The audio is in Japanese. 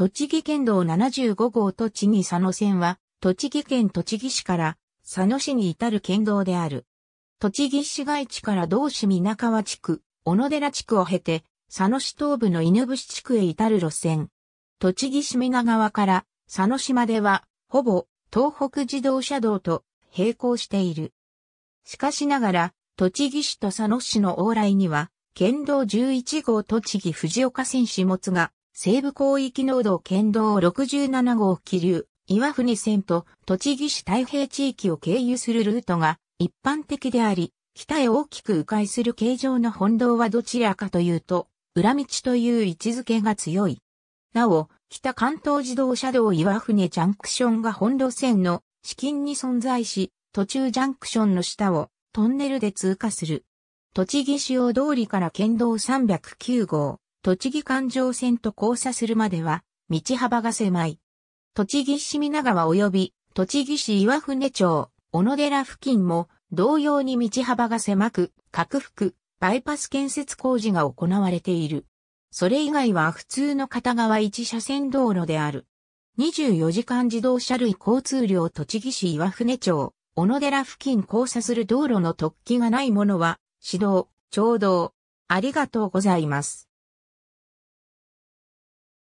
栃木県道75号栃木佐野線は、栃木県栃木市から佐野市に至る県道である。栃木市街地から道市皆川地区、小野寺地区を経て、佐野市東部の犬伏地区へ至る路線。栃木市皆川から佐野市までは、ほぼ東北自動車道と並行している。しかしながら、栃木市と佐野市の往来には、県道11号栃木藤岡線始末が西部広域濃度県道67号気流、岩船線と栃木市太平地域を経由するルートが一般的であり、北へ大きく迂回する形状の本道はどちらかというと、裏道という位置づけが強い。なお、北関東自動車道岩船ジャンクションが本路線の資金に存在し、途中ジャンクションの下をトンネルで通過する。栃木市用通りから県道309号、栃木環状線と交差するまでは、道幅が狭い。栃木市皆川及び、栃木市岩船町、小野寺付近も、同様に道幅が狭く、拡幅、バイパス建設工事が行われている。それ以外は普通の片側1車線道路である。24時間自動車類交通量栃木市岩船町、小野寺付近交差する道路の突起がないものは、指導、聴導、ありがとうございます。